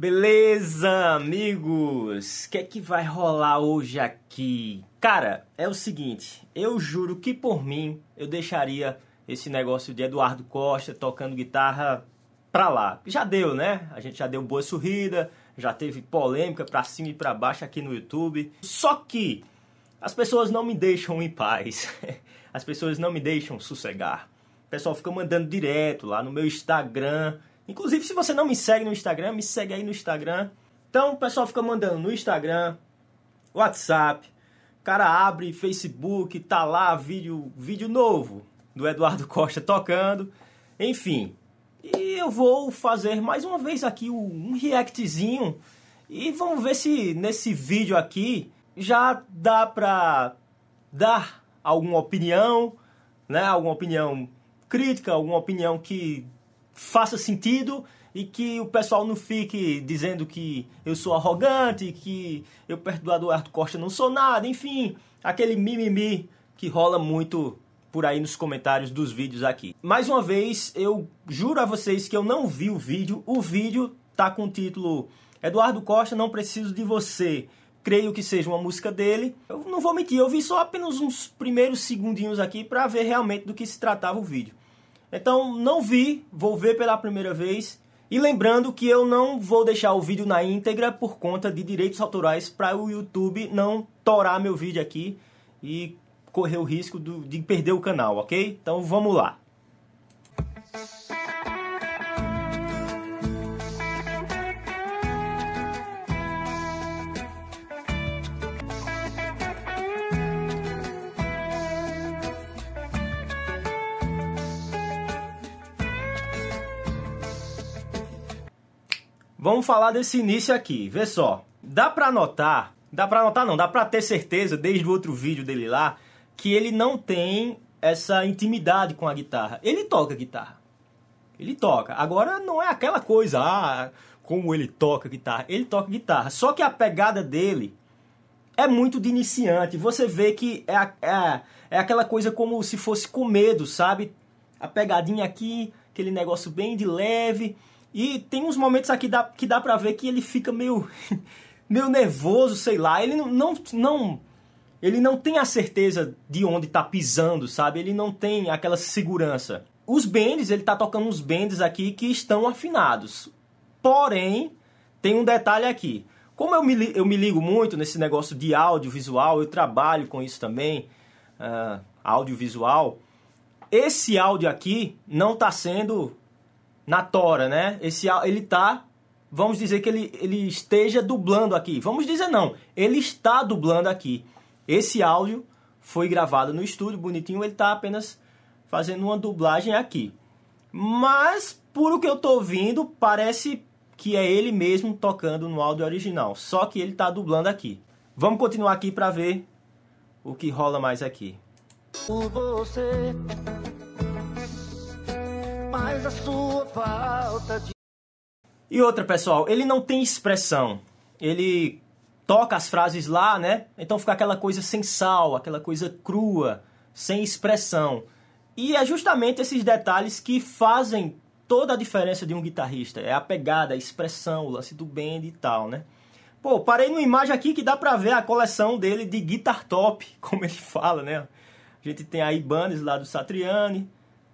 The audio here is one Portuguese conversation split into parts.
Beleza, amigos? O que é que vai rolar hoje aqui? Cara, é o seguinte, eu juro que por mim eu deixaria esse negócio de Eduardo Costa tocando guitarra pra lá. Já deu, né? A gente já deu boa sorrida, já teve polêmica pra cima e pra baixo aqui no YouTube. Só que as pessoas não me deixam em paz. As pessoas não me deixam sossegar. O pessoal fica mandando direto lá no meu Instagram Inclusive, se você não me segue no Instagram, me segue aí no Instagram. Então, o pessoal fica mandando no Instagram, WhatsApp. O cara abre Facebook, tá lá vídeo, vídeo novo do Eduardo Costa tocando. Enfim, e eu vou fazer mais uma vez aqui um reactzinho e vamos ver se nesse vídeo aqui já dá pra dar alguma opinião, né? Alguma opinião crítica, alguma opinião que faça sentido e que o pessoal não fique dizendo que eu sou arrogante, que eu perto Eduardo Costa não sou nada, enfim, aquele mimimi que rola muito por aí nos comentários dos vídeos aqui. Mais uma vez, eu juro a vocês que eu não vi o vídeo. O vídeo tá com o título Eduardo Costa, não preciso de você. Creio que seja uma música dele. Eu não vou mentir, eu vi só apenas uns primeiros segundinhos aqui para ver realmente do que se tratava o vídeo. Então não vi, vou ver pela primeira vez. E lembrando que eu não vou deixar o vídeo na íntegra por conta de direitos autorais para o YouTube não torar meu vídeo aqui e correr o risco do, de perder o canal, ok? Então vamos lá. Vamos falar desse início aqui. Vê só. Dá pra notar, dá pra notar não, dá pra ter certeza desde o outro vídeo dele lá que ele não tem essa intimidade com a guitarra. Ele toca guitarra. Ele toca. Agora não é aquela coisa, ah, como ele toca guitarra. Ele toca guitarra. Só que a pegada dele é muito de iniciante. Você vê que é, é, é aquela coisa como se fosse com medo, sabe? A pegadinha aqui, aquele negócio bem de leve. E tem uns momentos aqui dá, que dá pra ver que ele fica meio, meio nervoso, sei lá. Ele não, não, não, ele não tem a certeza de onde tá pisando, sabe? Ele não tem aquela segurança. Os bends, ele tá tocando uns bends aqui que estão afinados. Porém, tem um detalhe aqui. Como eu me, eu me ligo muito nesse negócio de audiovisual, eu trabalho com isso também, uh, audiovisual, esse áudio aqui não está sendo na tora, né? Esse ele tá, vamos dizer que ele, ele esteja dublando aqui. Vamos dizer não, ele está dublando aqui. Esse áudio foi gravado no estúdio, bonitinho, ele tá apenas fazendo uma dublagem aqui. Mas por o que eu tô ouvindo, parece que é ele mesmo tocando no áudio original, só que ele tá dublando aqui. Vamos continuar aqui para ver o que rola mais aqui. Por você a sua falta de. E outra, pessoal, ele não tem expressão. Ele toca as frases lá, né? Então fica aquela coisa sem sal, aquela coisa crua, sem expressão. E é justamente esses detalhes que fazem toda a diferença de um guitarrista. É a pegada, a expressão, o lance do bend e tal, né? Pô, parei numa imagem aqui que dá pra ver a coleção dele de guitar top, como ele fala, né? A gente tem aí bandas lá do Satriani,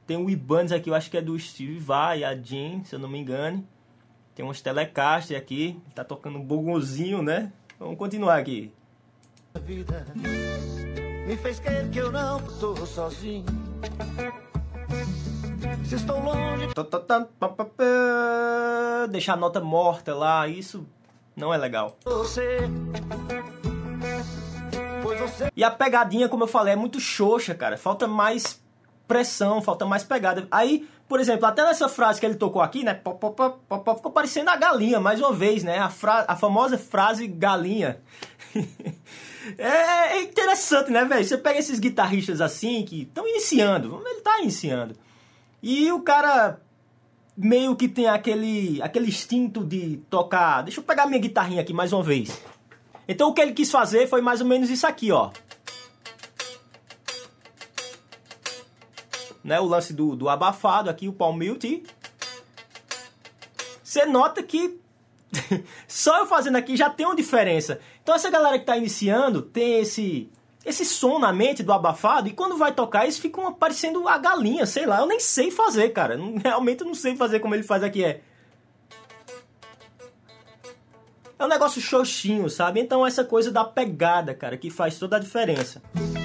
tem o Ibanez aqui, eu acho que é do Steve Vai, a Jean, se eu não me engano. Tem uns Telecaster aqui, tá tocando um bongozinho, né? Vamos continuar aqui. A vida me fez crer que eu não tô sozinho. Se estou longe. Tá, tá, tá, Deixar a nota morta lá, isso não é legal. Você... E a pegadinha, como eu falei, é muito xoxa, cara. Falta mais pressão, falta mais pegada. Aí, por exemplo, até nessa frase que ele tocou aqui, né? Pop, pop, pop, pop ficou parecendo a galinha, mais uma vez, né? A, fra a famosa frase galinha. É, é interessante, né, velho? Você pega esses guitarristas assim que estão iniciando, ele tá iniciando. E o cara meio que tem aquele, aquele instinto de tocar. Deixa eu pegar minha guitarrinha aqui mais uma vez. Então o que ele quis fazer foi mais ou menos isso aqui, ó. né, o lance do, do abafado aqui, o palm mute. Você nota que só eu fazendo aqui já tem uma diferença. Então essa galera que está iniciando tem esse esse som na mente do abafado e quando vai tocar eles ficam parecendo a galinha, sei lá. Eu nem sei fazer, cara. Realmente eu não sei fazer como ele faz aqui é. É um negócio xoxinho, sabe? Então essa coisa da pegada, cara, que faz toda a diferença. Música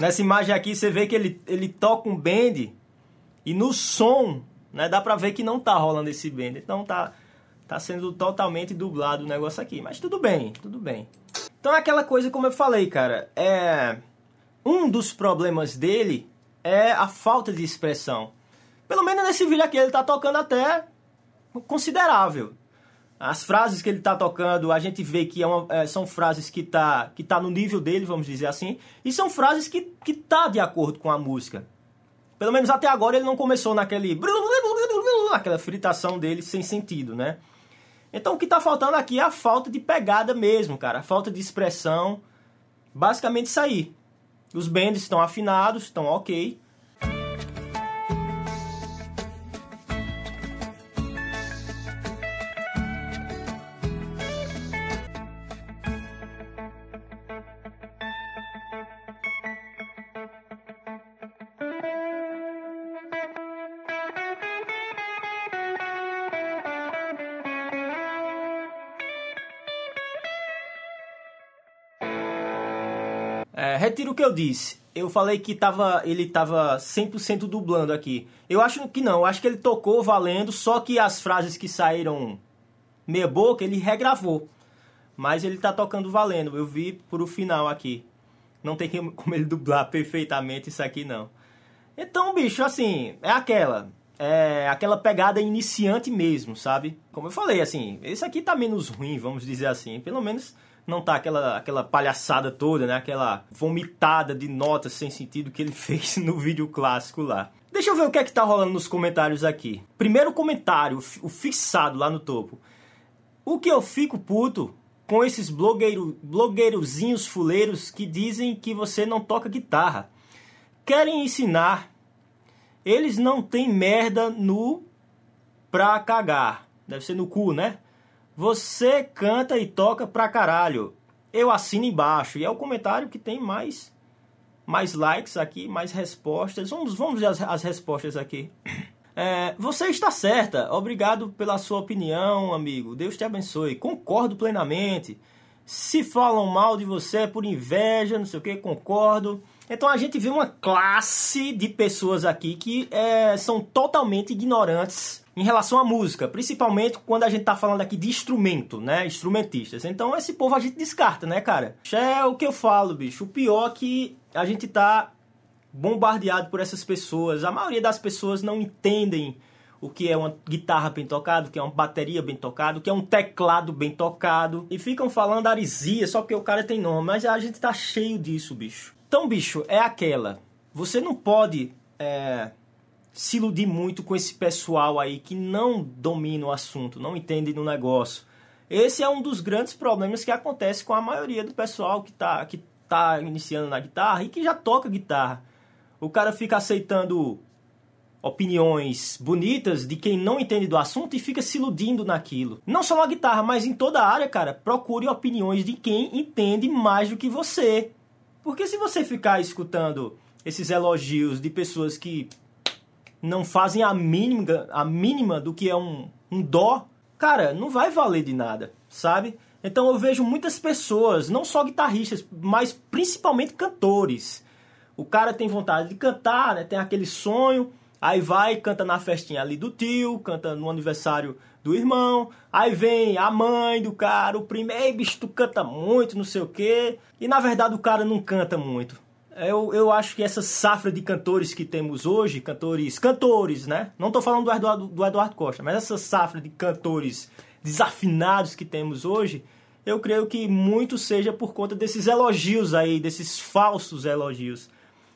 Nessa imagem aqui você vê que ele, ele toca um bend e no som, né, dá pra ver que não tá rolando esse bend. Então tá, tá sendo totalmente dublado o negócio aqui. Mas tudo bem, tudo bem. Então é aquela coisa como eu falei, cara. É... Um dos problemas dele é a falta de expressão. Pelo menos nesse vídeo aqui ele tá tocando até considerável. As frases que ele está tocando, a gente vê que é uma, é, são frases que tá, que tá no nível dele, vamos dizer assim, e são frases que, que tá de acordo com a música. Pelo menos até agora ele não começou naquele... aquela fritação dele sem sentido, né? Então o que está faltando aqui é a falta de pegada mesmo, cara. A falta de expressão. Basicamente isso aí. Os bends estão afinados, estão ok. É, retiro o que eu disse. Eu falei que tava, ele estava 100% dublando aqui. Eu acho que não, eu acho que ele tocou valendo, só que as frases que saíram meia boca, ele regravou. Mas ele tá tocando valendo, eu vi pro final aqui. Não tem como ele dublar perfeitamente isso aqui, não. Então, bicho, assim, é aquela. É aquela pegada iniciante mesmo, sabe? Como eu falei, assim, esse aqui tá menos ruim, vamos dizer assim. Pelo menos não tá aquela, aquela palhaçada toda, né? Aquela vomitada de notas sem sentido que ele fez no vídeo clássico lá. Deixa eu ver o que é que tá rolando nos comentários aqui. Primeiro comentário, o fixado lá no topo. O que eu fico puto com esses blogueiro, blogueirozinhos fuleiros que dizem que você não toca guitarra. Querem ensinar. Eles não têm merda no pra cagar. Deve ser no cu, né? Você canta e toca pra caralho. Eu assino embaixo. E é o comentário que tem mais mais likes aqui, mais respostas. Vamos, vamos ver as, as respostas aqui. É, você está certa. Obrigado pela sua opinião, amigo. Deus te abençoe. Concordo plenamente. Se falam mal de você é por inveja, não sei o que, concordo. Então a gente vê uma classe de pessoas aqui que é, são totalmente ignorantes em relação à música, principalmente quando a gente tá falando aqui de instrumento, né? Instrumentistas. Então esse povo a gente descarta, né, cara? É o que eu falo, bicho. O pior é que a gente tá bombardeado por essas pessoas. A maioria das pessoas não entendem o que é uma guitarra bem tocada, o que é uma bateria bem tocada, o que é um teclado bem tocado. E ficam falando arisia só porque o cara tem nome. Mas a gente tá cheio disso, bicho. Então, bicho, é aquela. Você não pode é, se iludir muito com esse pessoal aí que não domina o assunto, não entende no negócio. Esse é um dos grandes problemas que acontece com a maioria do pessoal que está que tá iniciando na guitarra e que já toca guitarra. O cara fica aceitando opiniões bonitas de quem não entende do assunto e fica se iludindo naquilo. Não só na guitarra, mas em toda a área, cara. Procure opiniões de quem entende mais do que você. Porque se você ficar escutando esses elogios de pessoas que não fazem a mínima, a mínima do que é um, um dó, cara, não vai valer de nada, sabe? Então eu vejo muitas pessoas, não só guitarristas, mas principalmente cantores. O cara tem vontade de cantar, né? Tem aquele sonho, aí vai, canta na festinha ali do tio, canta no aniversário do irmão. Aí vem a mãe do cara, o primeiro bicho, tu canta muito, não sei o quê. E na verdade o cara não canta muito. Eu, eu acho que essa safra de cantores que temos hoje, cantores, cantores, né? Não tô falando do Eduardo, do Eduardo Costa, mas essa safra de cantores desafinados que temos hoje, eu creio que muito seja por conta desses elogios aí, desses falsos elogios.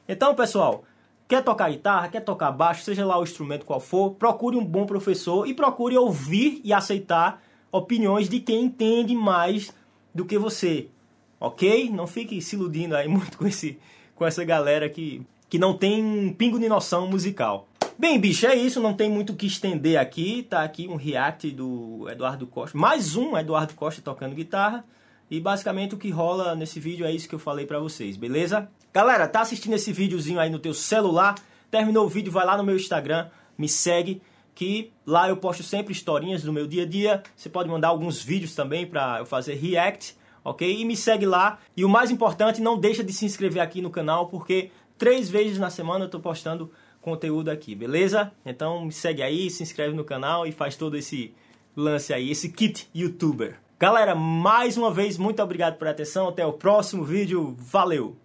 Então, pessoal, Quer tocar guitarra, quer tocar baixo, seja lá o instrumento qual for, procure um bom professor e procure ouvir e aceitar opiniões de quem entende mais do que você. Ok? Não fique se iludindo aí muito com, esse, com essa galera que, que não tem um pingo de noção musical. Bem, bicho, é isso. Não tem muito o que estender aqui. Tá aqui um react do Eduardo Costa. Mais um Eduardo Costa tocando guitarra. E basicamente o que rola nesse vídeo é isso que eu falei para vocês, beleza? Galera, tá assistindo esse videozinho aí no teu celular? Terminou o vídeo, vai lá no meu Instagram, me segue, que lá eu posto sempre historinhas do meu dia a dia. Você pode mandar alguns vídeos também para eu fazer react, ok? E me segue lá. E o mais importante, não deixa de se inscrever aqui no canal, porque três vezes na semana eu tô postando conteúdo aqui, beleza? Então me segue aí, se inscreve no canal e faz todo esse lance aí, esse kit youtuber. Galera, mais uma vez, muito obrigado por atenção. Até o próximo vídeo. Valeu!